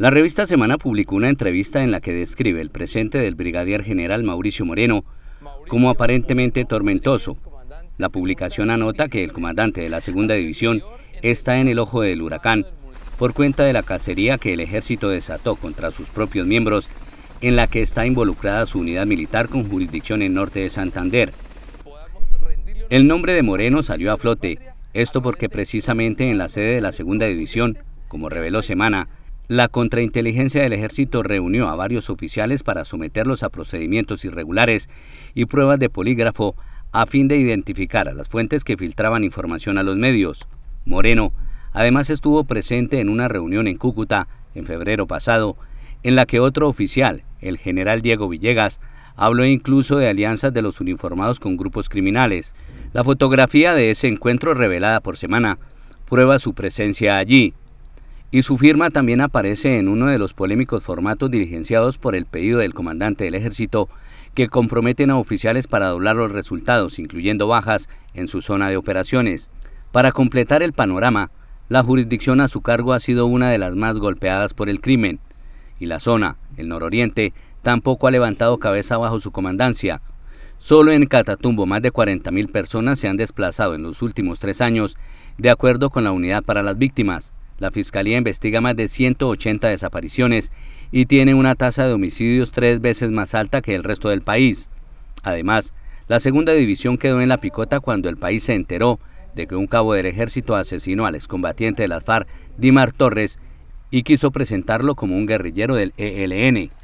La revista Semana publicó una entrevista en la que describe el presente del brigadier general Mauricio Moreno como aparentemente tormentoso. La publicación anota que el comandante de la segunda división está en el ojo del huracán por cuenta de la cacería que el ejército desató contra sus propios miembros, en la que está involucrada su unidad militar con jurisdicción en norte de Santander. El nombre de Moreno salió a flote, esto porque precisamente en la sede de la segunda división, como reveló Semana, la contrainteligencia del ejército reunió a varios oficiales para someterlos a procedimientos irregulares y pruebas de polígrafo a fin de identificar a las fuentes que filtraban información a los medios. Moreno además estuvo presente en una reunión en Cúcuta en febrero pasado, en la que otro oficial, el general Diego Villegas, habló incluso de alianzas de los uniformados con grupos criminales. La fotografía de ese encuentro revelada por semana prueba su presencia allí. Y su firma también aparece en uno de los polémicos formatos diligenciados por el pedido del comandante del ejército, que comprometen a oficiales para doblar los resultados, incluyendo bajas, en su zona de operaciones. Para completar el panorama, la jurisdicción a su cargo ha sido una de las más golpeadas por el crimen, y la zona, el nororiente, tampoco ha levantado cabeza bajo su comandancia. Solo en Catatumbo más de 40.000 personas se han desplazado en los últimos tres años, de acuerdo con la Unidad para las Víctimas. La Fiscalía investiga más de 180 desapariciones y tiene una tasa de homicidios tres veces más alta que el resto del país. Además, la segunda división quedó en la picota cuando el país se enteró de que un cabo del ejército asesinó al excombatiente de las FARC, Dimar Torres, y quiso presentarlo como un guerrillero del ELN.